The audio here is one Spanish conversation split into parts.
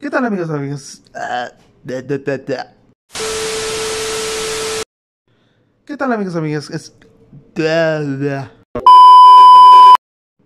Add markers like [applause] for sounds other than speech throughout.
¿Qué tal amigos amigos? Ah, ¿Qué tal amigos amigos? Es...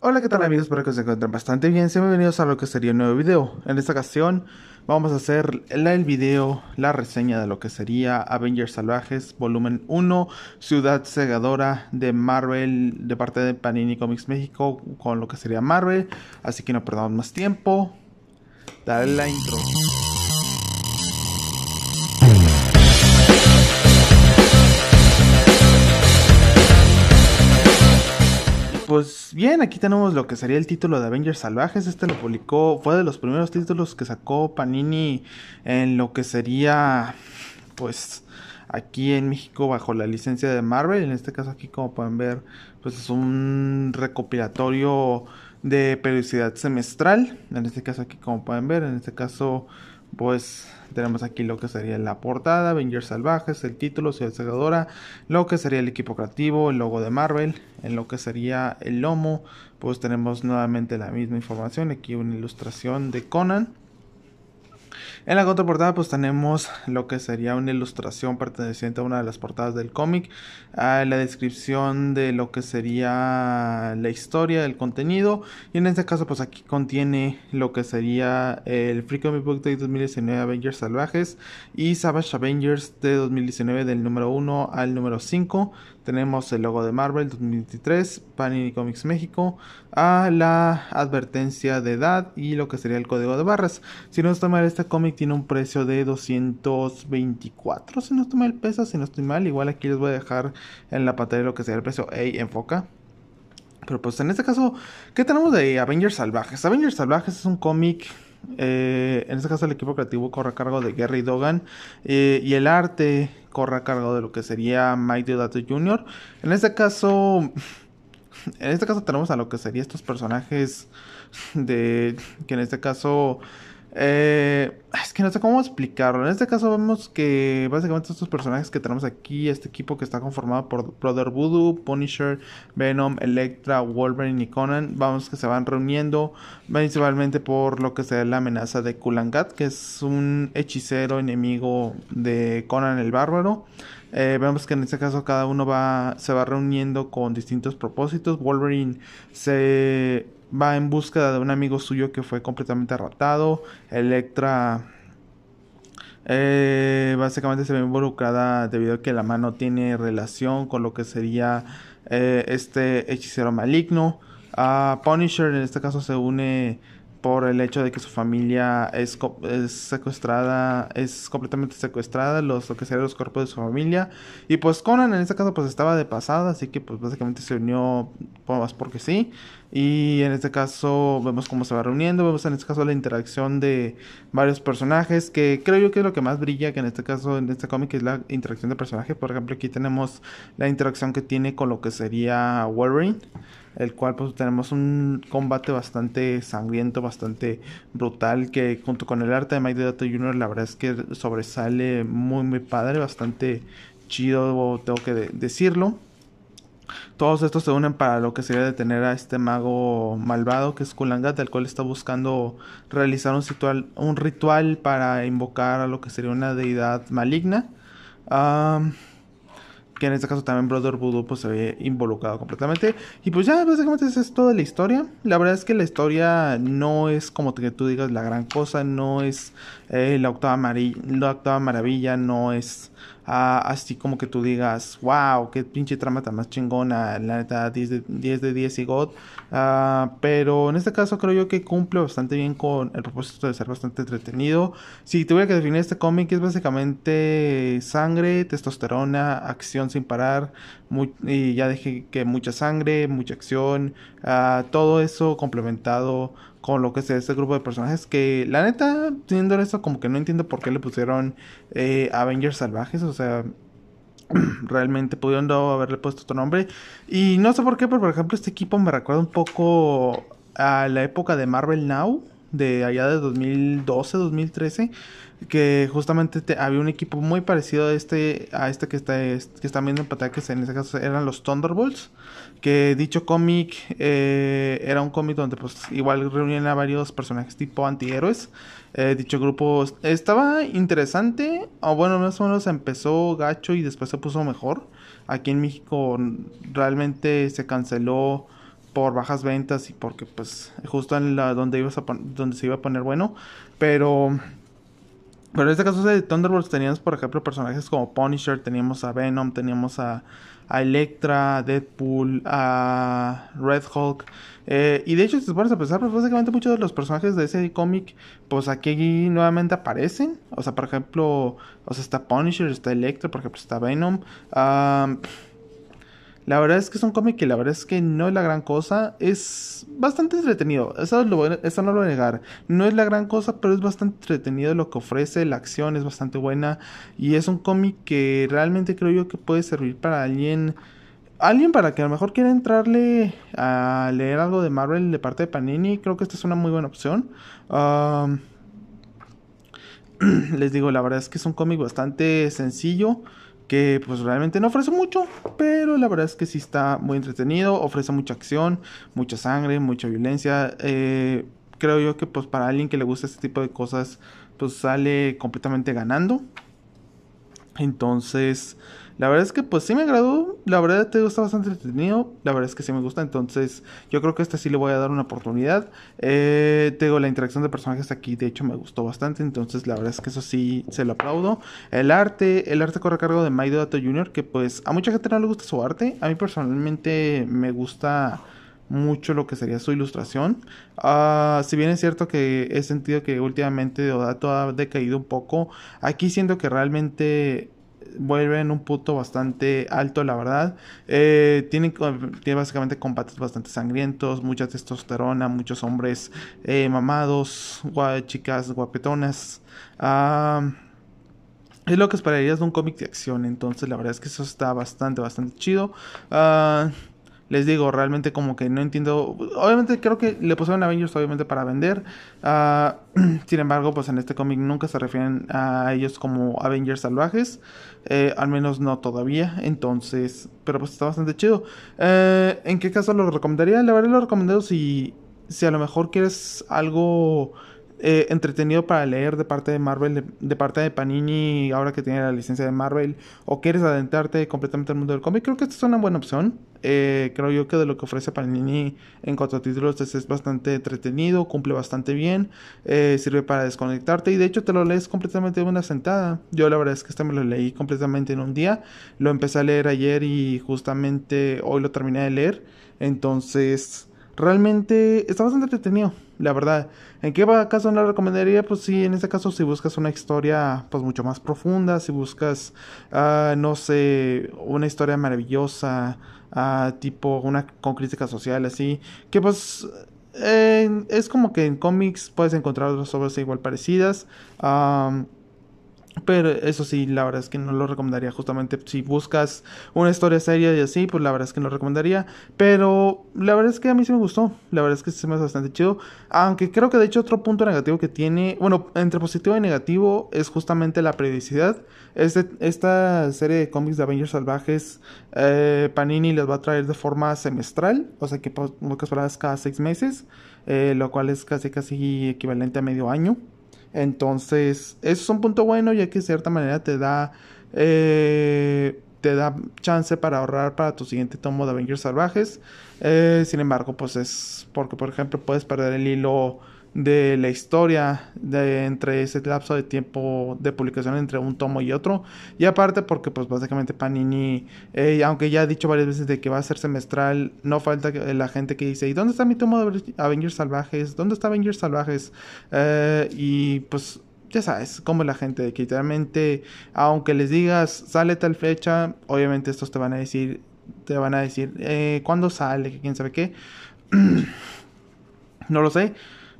Hola, ¿qué tal amigos? Espero que se encuentren bastante bien. Sean bienvenidos a lo que sería un nuevo video. En esta ocasión vamos a hacer el video, la reseña de lo que sería Avengers Salvajes Volumen 1, Ciudad Segadora de Marvel de parte de Panini Comics México con lo que sería Marvel. Así que no perdamos más tiempo. Dale la intro. Pues bien, aquí tenemos lo que sería el título de Avengers Salvajes. Este lo publicó, fue de los primeros títulos que sacó Panini en lo que sería, pues, aquí en México bajo la licencia de Marvel. En este caso aquí, como pueden ver, pues es un recopilatorio de periodicidad semestral. En este caso aquí como pueden ver, en este caso pues tenemos aquí lo que sería la portada, Avengers Salvajes, el título, Ciudad Segadora, lo que sería el equipo creativo, el logo de Marvel, en lo que sería el lomo, pues tenemos nuevamente la misma información, aquí una ilustración de Conan en la contraportada pues tenemos lo que sería una ilustración perteneciente a una de las portadas del cómic, ah, la descripción de lo que sería la historia, el contenido y en este caso pues aquí contiene lo que sería el Free Comic Book de 2019 Avengers Salvajes y Savage Avengers de 2019 del número 1 al número 5 tenemos el logo de Marvel 2023, Panini Comics México, a la advertencia de edad y lo que sería el código de barras. Si no está mal, este cómic tiene un precio de 224, si no está mal pesa, si no estoy mal, igual aquí les voy a dejar en la pantalla lo que sería el precio. Ey, enfoca. Pero pues en este caso, ¿qué tenemos de Avengers Salvajes? Avengers Salvajes es un cómic eh, en este caso el equipo creativo corre a cargo de Gary Dogan eh, y el arte corre a cargo de lo que sería Mike Deodato Jr. En este caso, [laughs] en este caso tenemos a lo que serían estos personajes de que en este caso eh, es que no sé cómo explicarlo. En este caso vemos que básicamente estos personajes que tenemos aquí, este equipo que está conformado por Brother Voodoo, Punisher, Venom, Electra, Wolverine y Conan, vamos que se van reuniendo principalmente por lo que sea la amenaza de Kulangat, que es un hechicero enemigo de Conan el Bárbaro. Eh, vemos que en este caso cada uno va, se va reuniendo con distintos propósitos. Wolverine se va en búsqueda de un amigo suyo que fue completamente raptado. Electra eh, básicamente se ve involucrada debido a que la mano tiene relación con lo que sería eh, este hechicero maligno. Ah, Punisher en este caso se une por el hecho de que su familia es, secuestrada, es completamente secuestrada, los, lo que serían los cuerpos de su familia. Y pues Conan en este caso pues estaba de pasada, así que pues básicamente se unió pues, más porque sí. Y en este caso vemos cómo se va reuniendo, vemos en este caso la interacción de varios personajes, que creo yo que es lo que más brilla, que en este caso, en este cómic, es la interacción de personajes. Por ejemplo, aquí tenemos la interacción que tiene con lo que sería Wolverine el cual pues tenemos un combate bastante sangriento, bastante brutal, que junto con el arte de Mike Data Jr. la verdad es que sobresale muy muy padre, bastante chido, tengo que decirlo. Todos estos se unen para lo que sería detener a este mago malvado que es Kulangat, el cual está buscando realizar un ritual, para invocar a lo que sería una deidad maligna que en este caso también Brother Voodoo pues se ve involucrado completamente. Y pues ya básicamente esa es toda la historia. La verdad es que la historia no es como que tú digas la gran cosa, no es eh, la octava maravilla, no es así como que tú digas, wow, qué pinche trama tan más chingona, la neta 10 de 10, de y God. Ah, pero en este caso creo yo que cumple bastante bien con el propósito de ser bastante entretenido. Si tuviera que definir este cómic es básicamente sangre, testosterona, acción sin parar, y ya dejé que mucha sangre, mucha acción, ah, todo eso complementado con lo que sea... este grupo de personajes que la neta, teniendo eso, como que no entiendo por qué le pusieron eh, Avengers Salvajes, o sea, [clears throat] realmente pudieron haberle puesto otro nombre. Y no sé por qué, pero por ejemplo este equipo me recuerda un poco a la época de Marvel Now, de allá de 2012, 2013, que justamente había un equipo muy parecido a este, a este que está, que están viendo en pantalla, que en ese caso eran los Thunderbolts, que dicho cómic eh, era un cómic donde pues igual reunían a varios personajes tipo antihéroes. Eh, dicho grupo estaba interesante, o bueno, más o menos empezó gacho y después se puso mejor. Aquí en México realmente se canceló por bajas ventas y porque pues justo en la donde ibas donde se iba a poner bueno, pero pero en este caso de Thunderbolts teníamos, por ejemplo, personajes como Punisher, teníamos a Venom, teníamos a, Electra, a Deadpool, a Red Hulk. Eh, y de hecho, si te pones a pensar, pues básicamente muchos de los personajes de ese cómic, pues aquí nuevamente aparecen. O sea, por ejemplo, o sea, está Punisher, está Electra, por ejemplo, está Venom. La verdad es que es un cómic que la verdad es que no es la gran cosa. Es bastante entretenido. Eso, no lo voy a negar. No es la gran cosa, pero es bastante entretenido lo que ofrece. La acción es bastante buena. Y es un cómic que realmente creo yo que puede servir para alguien. Alguien para que a lo mejor quiera entrarle a leer algo de Marvel de parte de Panini. Creo que esta es una muy buena opción. [clears throat] les digo, la verdad es que es un cómic bastante sencillo que pues realmente no ofrece mucho, pero la verdad es que sí está muy entretenido, ofrece mucha acción, mucha sangre, mucha violencia. Eh, creo yo que pues para alguien que le gusta este tipo de cosas, pues sale completamente ganando. Entonces, la verdad es que pues sí me agradó, la verdad te gusta bastante entretenido, la verdad es que sí me gusta, entonces yo creo que este sí le voy a dar una oportunidad. Eh, Tengo la interacción de personajes aquí de hecho me gustó bastante, entonces la verdad es que eso sí se lo aplaudo. El arte, el arte corre a cargo de Maido Dato Jr., que pues a mucha gente no le gusta su arte, a mí personalmente me gusta mucho lo que sería su ilustración. Ah, si bien es cierto que he sentido que últimamente Deodato ha decaído un poco, aquí siento que realmente vuelve en un punto bastante alto, la verdad. Eh, tiene, básicamente combates bastante sangrientos, mucha testosterona, muchos hombres eh, mamados, chicas guapetonas. Ah, es lo que esperarías de un cómic de acción, entonces la verdad es que eso está bastante, bastante chido. Ah, les digo, realmente como que no entiendo. Obviamente creo que le pusieron Avengers obviamente para vender. Ah, [clears throat] sin embargo, pues en este cómic nunca se refieren a ellos como Avengers salvajes. Eh, al menos no todavía. Entonces, pero pues está bastante chido. Eh, ¿En qué caso lo recomendaría? Le verdad lo si, si a lo mejor quieres algo eh, entretenido para leer de parte de Marvel, de, parte de Panini, ahora que tiene la licencia de Marvel, o quieres adentrarte completamente al mundo del cómic, creo que esta es una buena opción. Eh, creo yo que de lo que ofrece Panini en cuanto a títulos es, bastante entretenido, cumple bastante bien, eh, sirve para desconectarte y de hecho te lo lees completamente de una sentada. Yo la verdad es que este me lo leí completamente en un día, lo empecé a leer ayer y justamente hoy lo terminé de leer, entonces realmente está bastante entretenido, la verdad. ¿En qué caso no la recomendaría? Pues sí, en este caso si buscas una historia pues mucho más profunda, si buscas, ah, no sé, una historia maravillosa, ah, tipo una con crítica social así, que pues... Eh, es como que en cómics puedes encontrar otras obras igual parecidas. Pero eso sí, la verdad es que no lo recomendaría. Justamente si buscas una historia seria y así, pues la verdad es que no lo recomendaría. Pero la verdad es que a mí sí me gustó. La verdad es que se me hace bastante chido. Aunque creo que de hecho otro punto negativo que tiene, bueno, entre positivo y negativo es justamente la periodicidad. esta serie de cómics de Avengers Salvajes, eh, Panini les va a traer de forma semestral. O sea que pues, pocas palabras cada seis meses. Eh, lo cual es casi casi equivalente a medio año. Entonces, eso es un punto bueno ya que de cierta manera te da... Eh, te da chance para ahorrar para tu siguiente tomo de Avengers Salvajes. Eh, sin embargo, pues es porque, por ejemplo, puedes perder el hilo de la historia de entre ese lapso de tiempo de publicación entre un tomo y otro y aparte porque pues básicamente Panini aunque ya ha dicho varias veces de que va a ser semestral no falta la gente que dice ¿y dónde está mi tomo de Avengers Salvajes? ¿dónde está Avengers Salvajes? Eh, y pues ya sabes como la gente que literalmente aunque les digas sale tal fecha obviamente estos te van a decir te van a decir eh, cuándo sale quién sabe qué [clears throat] no lo sé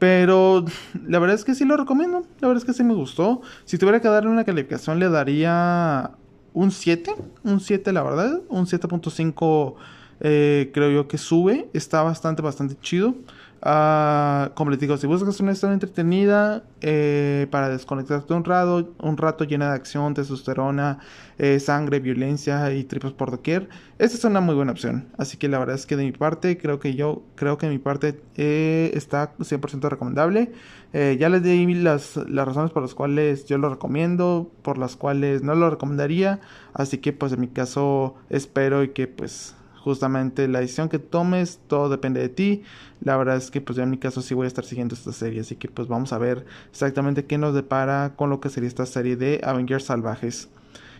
pero la verdad es que sí lo recomiendo. La verdad es que sí me gustó. Si tuviera que darle una calificación, le daría un 7. Un 7, la verdad. Un 7.5 eh, creo yo que sube. Está bastante, bastante chido. Ah, como les digo, si buscas una historia entretenida eh, para desconectarte un rato, un rato llena de acción, testosterona, eh, sangre, violencia y tripas por doquier, esta es una muy buena opción. Así que la verdad es que de mi parte, creo que yo, creo que de mi parte eh, está 100% recomendable. ya les di las, las razones por las cuales yo lo recomiendo, por las cuales no lo recomendaría. Así que pues en mi caso espero y que pues justamente la decisión que tomes, todo depende de ti. La verdad es que pues yo en mi caso sí voy a estar siguiendo esta serie, así que pues vamos a ver exactamente qué nos depara con lo que sería esta serie de Avengers Salvajes.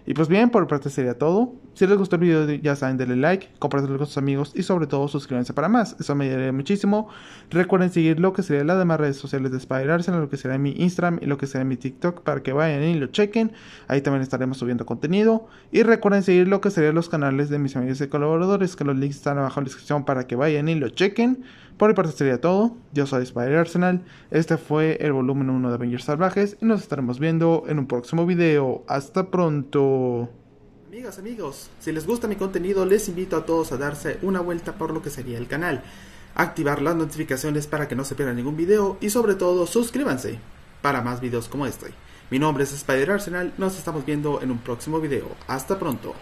Y pues bien, por parte sería todo. Si les gustó el video, ya saben, denle like, compártanlo con sus amigos y sobre todo suscríbanse para más. Eso me ayudaría muchísimo. Recuerden seguir lo que sería las demás redes sociales de Spider Arsenal, lo que será mi Instagram y lo que será mi TikTok para que vayan y lo chequen. Ahí también estaremos subiendo contenido. Y recuerden seguir lo que serían los canales de mis amigos y colaboradores, que los links están abajo en la descripción para que vayan y lo chequen. Por el parte sería todo, yo soy Spider Arsenal, este fue el volumen 1 de Avengers Salvajes y nos estaremos viendo en un próximo video, hasta pronto. Amigas, amigos, si les gusta mi contenido les invito a todos a darse una vuelta por lo que sería el canal, activar las notificaciones para que no se pierdan ningún video y sobre todo suscríbanse para más videos como este. Mi nombre es Spider Arsenal, nos estamos viendo en un próximo video, hasta pronto.